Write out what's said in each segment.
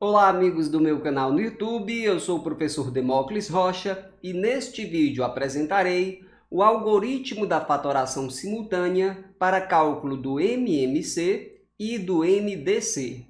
Olá amigos do meu canal no YouTube, eu sou o professor Demócles Rocha e neste vídeo apresentarei o algoritmo da fatoração simultânea para cálculo do MMC e do MDC.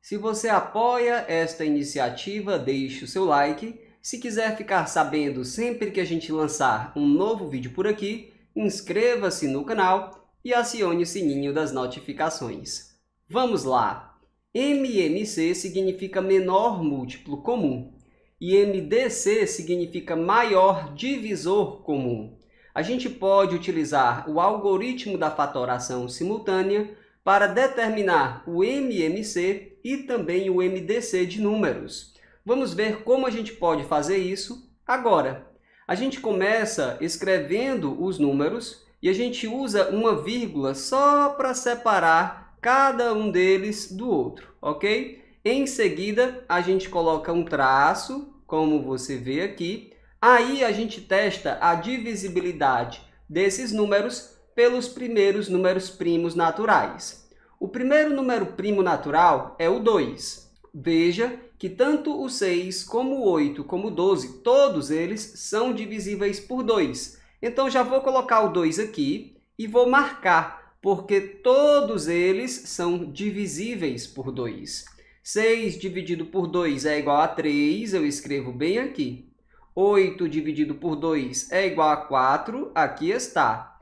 Se você apoia esta iniciativa, deixe o seu like. Se quiser ficar sabendo sempre que a gente lançar um novo vídeo por aqui, inscreva-se no canal e acione o sininho das notificações. Vamos lá! MMC significa menor múltiplo comum e MDC significa maior divisor comum. A gente pode utilizar o algoritmo da fatoração simultânea para determinar o MMC e também o MDC de números. Vamos ver como a gente pode fazer isso agora. A gente começa escrevendo os números e a gente usa uma vírgula só para separar cada um deles do outro, ok? Em seguida, a gente coloca um traço, como você vê aqui. Aí, a gente testa a divisibilidade desses números pelos primeiros números primos naturais. O primeiro número primo natural é o 2. Veja que tanto o 6, como o 8, como o 12, todos eles são divisíveis por 2. Então, já vou colocar o 2 aqui e vou marcar porque todos eles são divisíveis por 2. 6 dividido por 2 é igual a 3, eu escrevo bem aqui. 8 dividido por 2 é igual a 4, aqui está.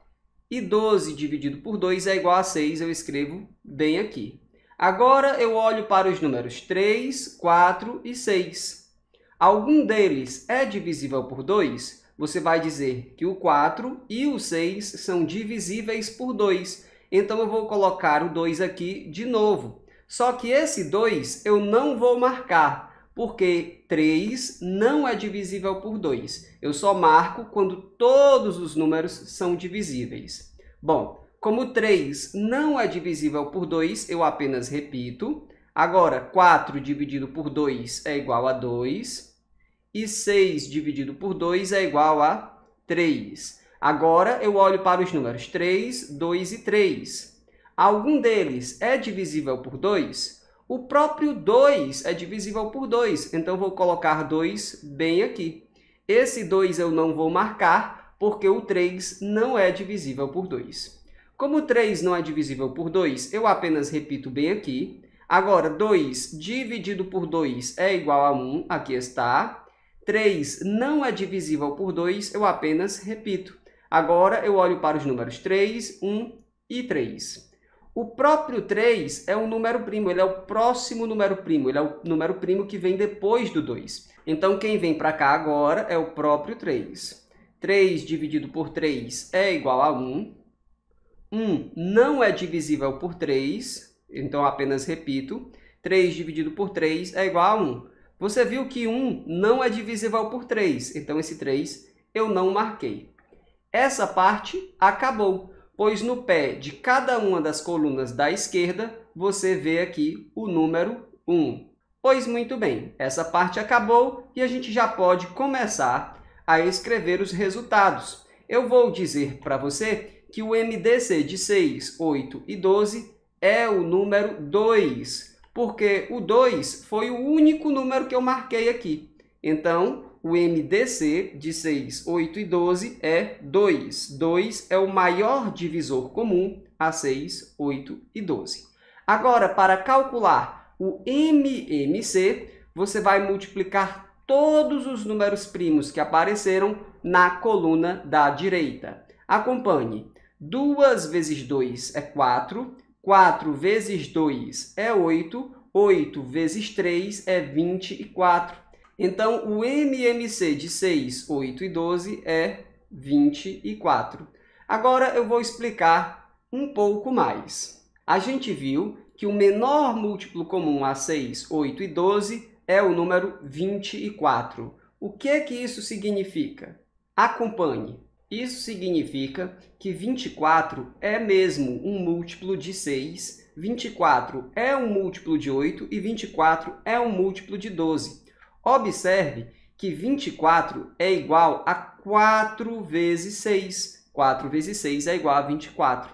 E 12 dividido por 2 é igual a 6, eu escrevo bem aqui. Agora eu olho para os números 3, 4 e 6. Algum deles é divisível por 2? Você vai dizer que o 4 e o 6 são divisíveis por 2. Então eu vou colocar o 2 aqui de novo. Só que esse 2 eu não vou marcar, porque 3 não é divisível por 2. Eu só marco quando todos os números são divisíveis. Bom, como 3 não é divisível por 2, eu apenas repito. Agora, 4 dividido por 2 é igual a 2. E 6 dividido por 2 é igual a 3. Agora eu olho para os números 3, 2 e 3. Algum deles é divisível por 2? O próprio 2 é divisível por 2, então vou colocar 2 bem aqui. Esse 2 eu não vou marcar, porque o 3 não é divisível por 2. Como 3 não é divisível por 2, eu apenas repito bem aqui. Agora, 2 dividido por 2 é igual a 1, aqui está. 3 não é divisível por 2, eu apenas repito. Agora eu olho para os números 3, 1 e 3. O próprio 3 é um número primo, ele é o próximo número primo, ele é o número primo que vem depois do 2. Então, quem vem para cá agora é o próprio 3. 3 dividido por 3 é igual a 1. 1 não é divisível por 3, então apenas repito. 3 dividido por 3 é igual a 1. Você viu que 1 não é divisível por 3, então esse 3 eu não marquei. Essa parte acabou, pois no pé de cada uma das colunas da esquerda, você vê aqui o número 1. Pois muito bem, essa parte acabou e a gente já pode começar a escrever os resultados. Eu vou dizer para você que o MDC de 6, 8 e 12 é o número 2, porque o 2 foi o único número que eu marquei aqui. Então, o MDC de 6, 8 e 12 é 2. 2 é o maior divisor comum a 6, 8 e 12. Agora, para calcular o MMC, você vai multiplicar todos os números primos que apareceram na coluna da direita. Acompanhe. 2 vezes 2 é 4, 4 vezes 2 é 8, 8 vezes 3 é 24, então, o MMC de 6, 8 e 12 é 24. Agora eu vou explicar um pouco mais. A gente viu que o menor múltiplo comum a 6, 8 e 12 é o número 24. O que que isso significa? Acompanhe. Isso significa que 24 é mesmo um múltiplo de 6, 24 é um múltiplo de 8 e 24 é um múltiplo de 12. Observe que 24 é igual a 4 vezes 6. 4 vezes 6 é igual a 24.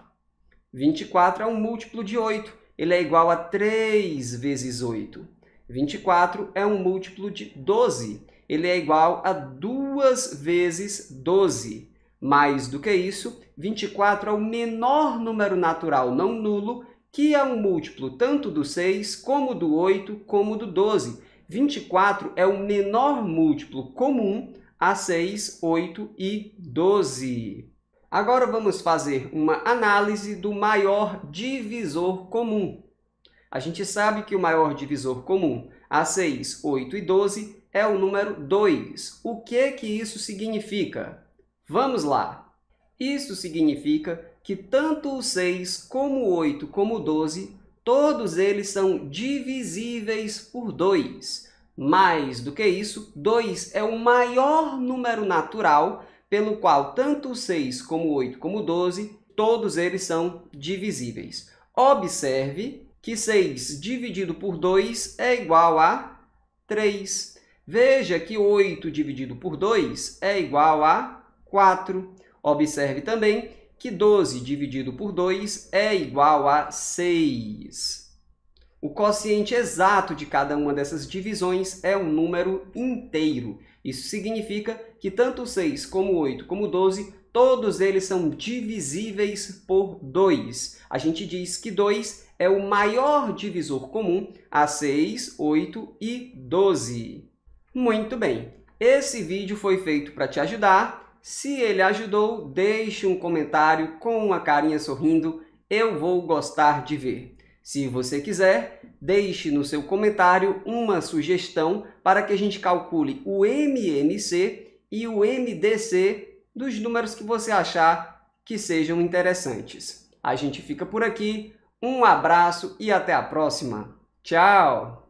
24 é um múltiplo de 8. Ele é igual a 3 vezes 8. 24 é um múltiplo de 12. Ele é igual a 2 vezes 12. Mais do que isso, 24 é o menor número natural não nulo, que é um múltiplo tanto do 6, como do 8, como do 12. 24 é o menor múltiplo comum a 6, 8 e 12. Agora vamos fazer uma análise do maior divisor comum. A gente sabe que o maior divisor comum a 6, 8 e 12 é o número 2. O que, que isso significa? Vamos lá! Isso significa que tanto o 6, como o 8, como o 12 Todos eles são divisíveis por 2. Mais do que isso, 2 é o maior número natural pelo qual tanto 6 como 8 como 12, todos eles são divisíveis. Observe que 6 dividido por 2 é igual a 3. Veja que 8 dividido por 2 é igual a 4. Observe também que 12 dividido por 2 é igual a 6. O quociente exato de cada uma dessas divisões é um número inteiro. Isso significa que tanto 6 como 8 como 12, todos eles são divisíveis por 2. A gente diz que 2 é o maior divisor comum a 6, 8 e 12. Muito bem, esse vídeo foi feito para te ajudar se ele ajudou, deixe um comentário com uma carinha sorrindo, eu vou gostar de ver. Se você quiser, deixe no seu comentário uma sugestão para que a gente calcule o MMC e o MDC dos números que você achar que sejam interessantes. A gente fica por aqui, um abraço e até a próxima. Tchau!